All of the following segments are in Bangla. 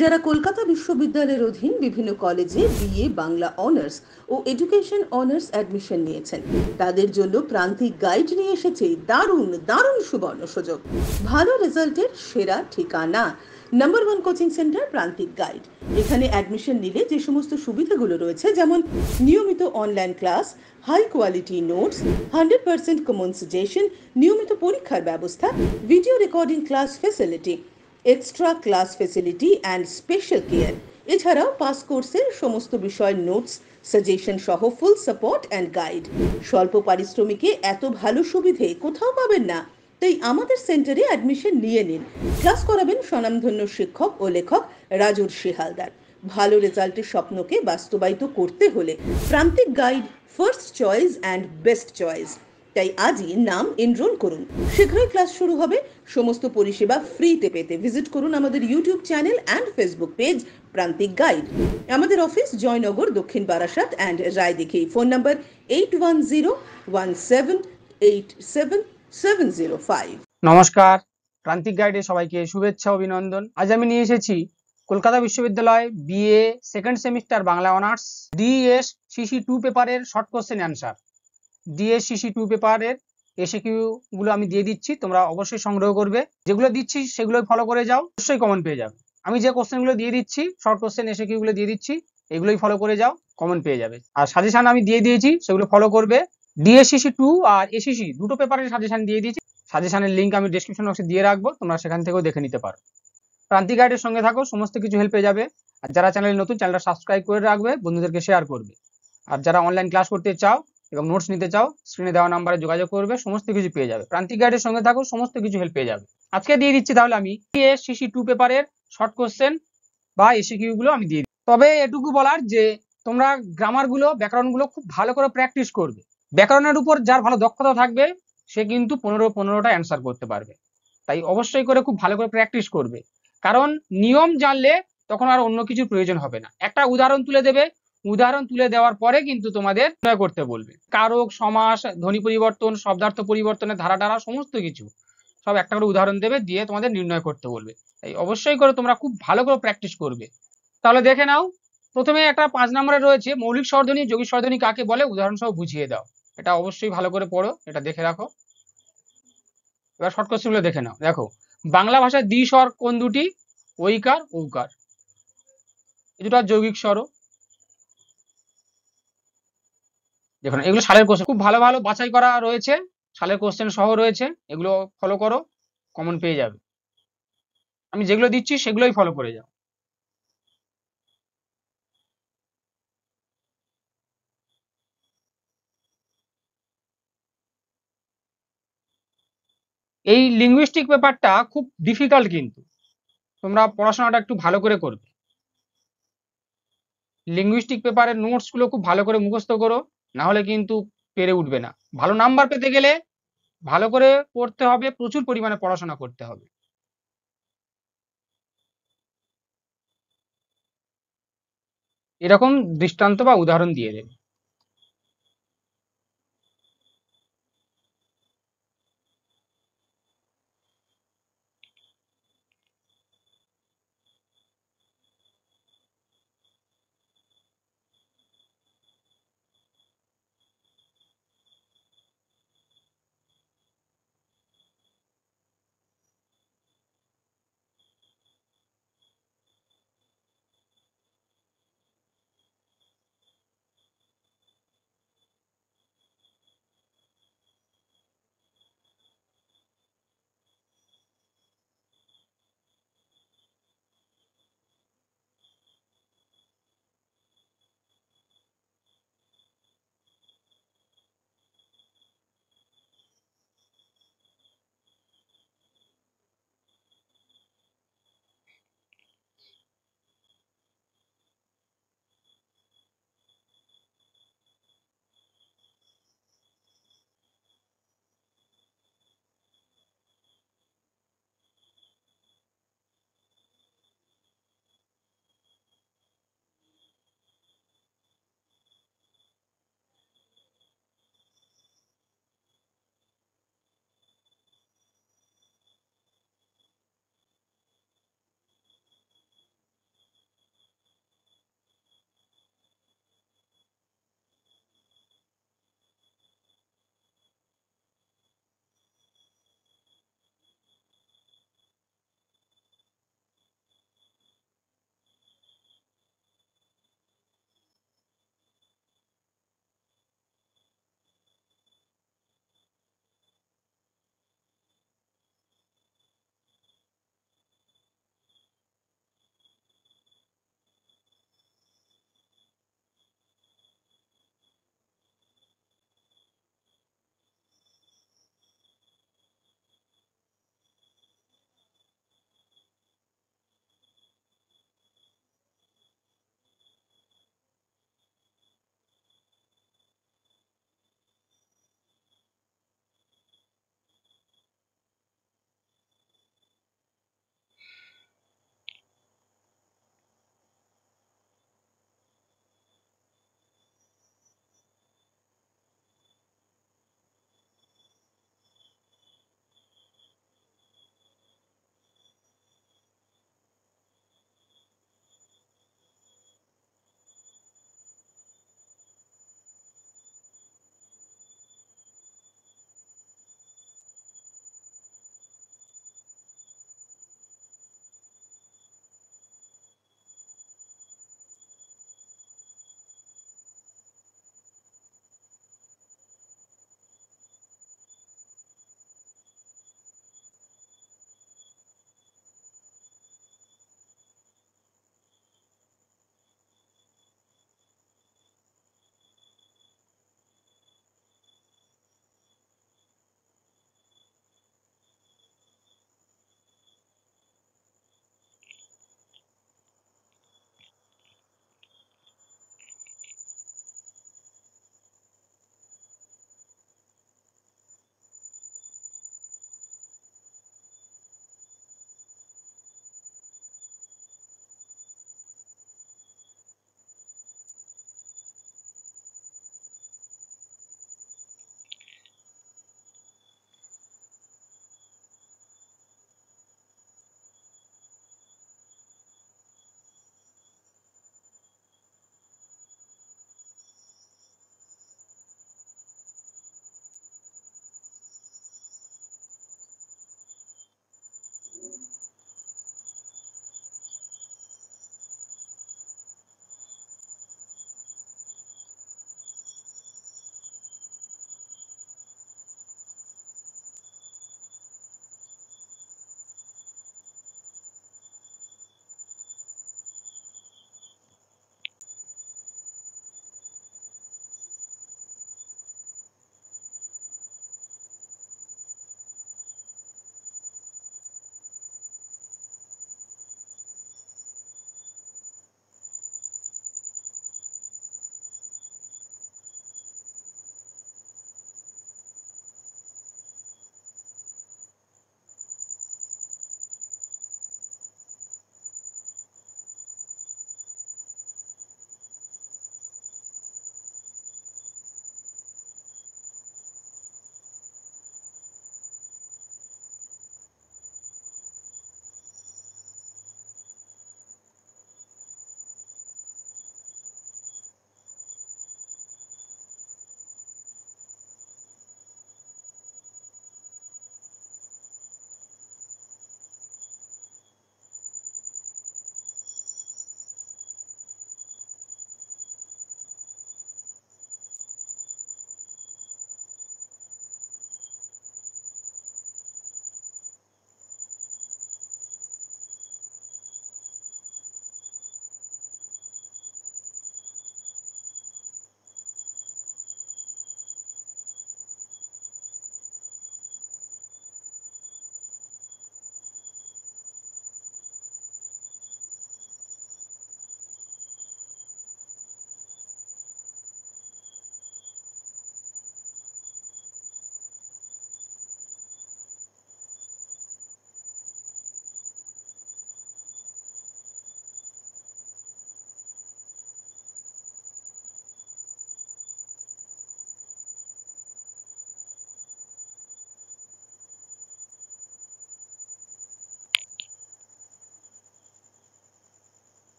যারা কলকাতা বিশ্ববিদ্যালয়ের অধীন বিভিন্ন কলেজে বিএ বাংলা অনার্স ও এডুকেশন অনার্স অ্যাডমিশন নিয়েছেন তাদের জন্য প্রান্তিক গাইড নিয়ে এসেছে দারুণ দারুণ সুবর্ণ সুযোগ ভালো রেজাল্টের সেরা ঠিকানা number one coaching centre Prantik guide এখানে অ্যাডমিশন নিলে যে সমস্ত সুবিধাগুলো রয়েছে যেমন নিয়মিত online class high quality notes hundred percent common নিয়মিত পরীক্ষার ব্যবস্থা video recording class facility extra class facility and special care এছাড়াও পাস কোর্সের সমস্ত বিষয় নোটস সাজেশন সহ ফুল সাপোর্ট অ্যান্ড গাইড স্বল্প পারিশ্রমিকে এত ভালো সুবিধে কোথাও পাবেন না তাই আমাদের সেন্টারে অ্যাডমিশন নিয়ে নিন ক্লাস করাবেন স্বনামধন্য শিক্ষক ও লেখক রাজুর শিহালদার ভালো রেজাল্টের স্বপ্নকে বাস্তবায়িত করতে হলে Prantik guide first choice and best choice তাই আজই নাম এনরোল করুন শীঘ্রই ক্লাস শুরু হবে সমস্ত পরিষেবা ফ্রিতে পেতে ভিজিট করুন আমাদের YouTube channel and Facebook page Prantik guide আমাদের office Joynagar Dakshin Barasat and Raidighi phone number eight one zero one seven eight seven seven zero five নমস্কার প্রান্তিক গাইডে সবাইকে শুভেচ্ছা অভিনন্দন আজ আমি নিয়ে এসেছি কলকাতা বিশ্ববিদ্যালয় BA second semester Bangla honours DS CC two পেপারের short question answer DSCC two পেপারের এসে গুলো আমি দিয়ে দিচ্ছি তোমরা অবশ্যই সংগ্রহ করবে যেগুলো দিচ্ছি সেগুলোই ফলো করে যাও অবশ্যই কমন পেয়ে যাবে আমি যে কোশ্চেনগুলো দিয়ে দিচ্ছি শর্ট কোশ্চেন এসে গুলো দিয়ে দিচ্ছি এগুলোই ফলো করে যাও কমন পেয়ে যাবে আর সাজেশন আমি দিয়ে দিয়েছি সেগুলো ফলো করবে ডিএসসিসি টু আর এসিসি দুটো পেপারের সাজেশন দিয়ে দিয়েছি সাজেশনের লিঙ্ক আমি ডিসক্রিপশন বক্সে দিয়ে রাখবো তোমরা সেখান থেকেও দেখে নিতে পারো প্রান্তিক গাইডের সঙ্গে থাকো সমস্ত কিছু হেল্প পেয়ে যাবে আর যারা চ্যানেলে নতুন চ্যানেলটা সাবস্ক্রাইব করে রাখবে বন্ধুদেরকে শেয়ার করবে আর যারা অনলাইন ক্লাস করতে চাও এবং নোটস নিতে চাও স্ক্রিনে দেওয়া নাম্বারে যোগাযোগ করবে সমস্ত কিছু পেয়ে যাবে প্রান্তিক গাইডের সঙ্গে থাকো সমস্ত কিছু হেল্প পেয়ে যাবে আজকে দিয়ে দিচ্ছি তাহলে আমি সিসি টু পেপারের শর্ট কোশ্চেন বা এসি গুলো আমি দিয়ে তবে এটুকু বলার যে তোমরা গ্রামারগুলো ব্যাকরণগুলো খুব ভালো করে প্র্যাকটিস করবে ব্যাকরণের উপর যার ভালো দক্ষতা থাকবে সে কিন্তু পনেরো পনেরোটা অ্যান্সার করতে পারবে তাই অবশ্যই করে খুব ভালো করে প্র্যাকটিস করবে কারণ নিয়ম জানলে তখন আর অন্য কিছু প্রয়োজন হবে না একটা উদাহরণ তুলে দেবে উদাহরণ তুলে দেওয়ার পরে কিন্তু তোমাদের করতে বলবে কারক সমাস ধ্বনি পরিবর্তন শব্দার্থ পরিবর্তনের ধারা ধারা সমস্ত কিছু সব একটা করে উদাহরণ দেবে দিয়ে তোমাদের নির্ণয় করতে বলবে তাই অবশ্যই করে তোমরা খুব ভালো করে প্র্যাকটিস করবে তাহলে দেখে নাও প্রথমে একটা পাঁচ নম্বরে রয়েছে মৌলিক স্বরধ্বনি যোগী স্বরধ্বনি কাকে বলে উদাহরণ সহ বুঝিয়ে দাও এটা অবশ্যই ভালো করে পড়ো এটা দেখে রাখো এবার শর্ট কোশ্চেনগুলো দেখে নাও দেখো বাংলা ভাষায় দ্বি স্বর কোন দুটি ঐকার ঔকার এ দুটো যৌগিক স্বর দেখুন এগুলো সালের কোশ্চেন খুব ভালো ভালো বাছাই করা রয়েছে সালের কোশ্চেন সহ রয়েছে এগুলো ফলো করো কমন পেয়ে যাবে আমি যেগুলো দিচ্ছি সেগুলোই ফলো করে যাও এই লিঙ্গুইস্টিক পেপারটা খুব ডিফিকাল্ট কিন্তু তোমরা পড়াশোনাটা একটু ভালো করে করবে লিঙ্গুইস্টিক পেপারের নোটসগুলো খুব ভালো করে মুখস্থ করো না হলে কিন্তু পেরে উঠবে না ভালো নাম্বার পেতে গেলে ভালো করে পড়তে হবে প্রচুর পরিমাণে পড়াশোনা করতে হবে এরকম দৃষ্টান্ত বা উদাহরণ দিয়ে দেবে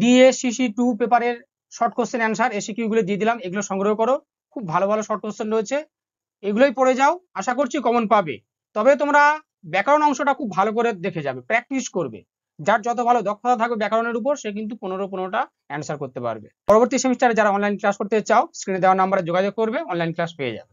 ডিএসসিসি টু পেপারের শর্ট কোশ্চেন অ্যান্সার এসে কিউগুলো দিয়ে দিলাম এগুলো সংগ্রহ করো খুব ভালো ভালো শর্ট কোশ্চেন রয়েছে এগুলোই পড়ে যাও আশা করছি কমন পাবে তবে তোমরা ব্যাকরণ অংশটা খুব ভালো করে দেখে যাবে প্র্যাকটিস করবে যার যত ভালো দক্ষতা থাকবে ব্যাকরণের উপর সে কিন্তু পনেরো পনেরোটা অ্যান্সার করতে পারবে পরবর্তী সেমিস্টারে যারা অনলাইন ক্লাস করতে চাও স্ক্রিনে দেওয়া নাম্বারে যোগাযোগ করবে অনলাইন ক্লাস পেয়ে যাবে